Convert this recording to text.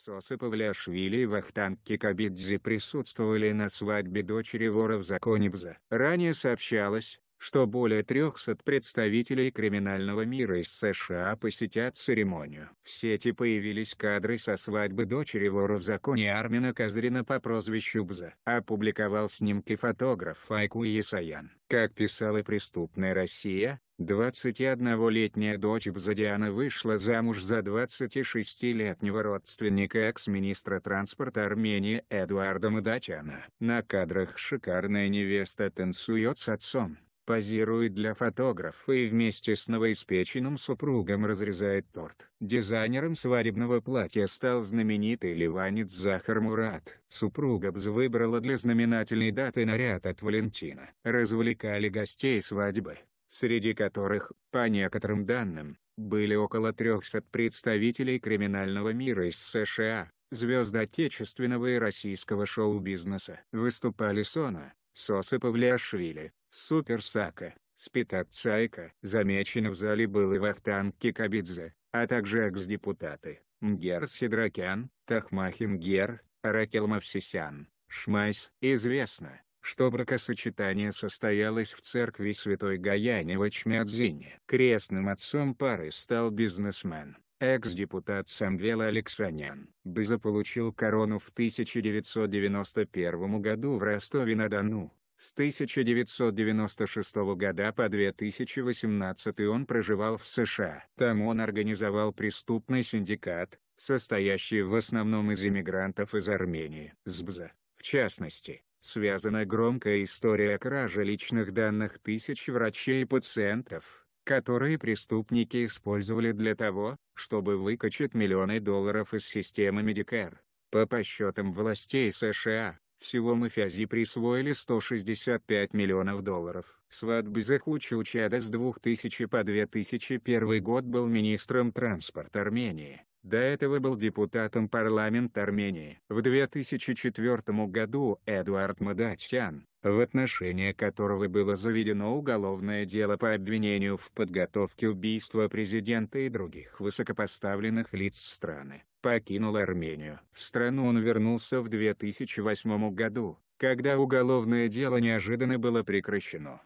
Сосы Павляшвили и Вахтанг Кикабидзе присутствовали на свадьбе дочери вора в законе Бза. Ранее сообщалось, что более 300 представителей криминального мира из США посетят церемонию. В сети появились кадры со свадьбы дочери вора в законе Армина Казрина по прозвищу Бза. Опубликовал снимки фотограф Файку Есаян. Как писала преступная Россия, 21-летняя дочь Бзадиана вышла замуж за 26-летнего родственника экс-министра транспорта Армении Эдуарда Мадачана. На кадрах шикарная невеста танцует с отцом позирует для фотографа и вместе с новоиспеченным супругом разрезает торт. Дизайнером свадебного платья стал знаменитый ливанец Захар Мурат. Супруга Бз выбрала для знаменательной даты наряд от Валентина. Развлекали гостей свадьбы, среди которых, по некоторым данным, были около 300 представителей криминального мира из США, звезд отечественного и российского шоу-бизнеса. Выступали Сона, Сосы Павлиашвили, Супер Сака, Спитат Сайка, замечен в зале был и Вахтанг Кикабидзе, а также экс-депутаты Мгер Сидракян, Тахмах Мгер, Ракел Мавсисян, Шмайс. Известно, что бракосочетание состоялось в церкви святой Гаяни в Ичмядзине. Крестным отцом пары стал бизнесмен, экс-депутат Самвела Алексанян. Быза получил корону в 1991 году в Ростове-на-Дону. С 1996 года по 2018 он проживал в США. Там он организовал преступный синдикат, состоящий в основном из иммигрантов из Армении. СБЗа, в частности, связана громкая история кражи личных данных тысяч врачей и пациентов, которые преступники использовали для того, чтобы выкачать миллионы долларов из системы Medicare. По подсчетам властей США, всего мафиази присвоили 165 миллионов долларов. Сватбы Захучу Чада с 2000 по 2001 год был министром транспорта Армении. До этого был депутатом парламента Армении. В 2004 году Эдуард Мадачтян, в отношении которого было заведено уголовное дело по обвинению в подготовке убийства президента и других высокопоставленных лиц страны, покинул Армению. В страну он вернулся в 2008 году, когда уголовное дело неожиданно было прекращено.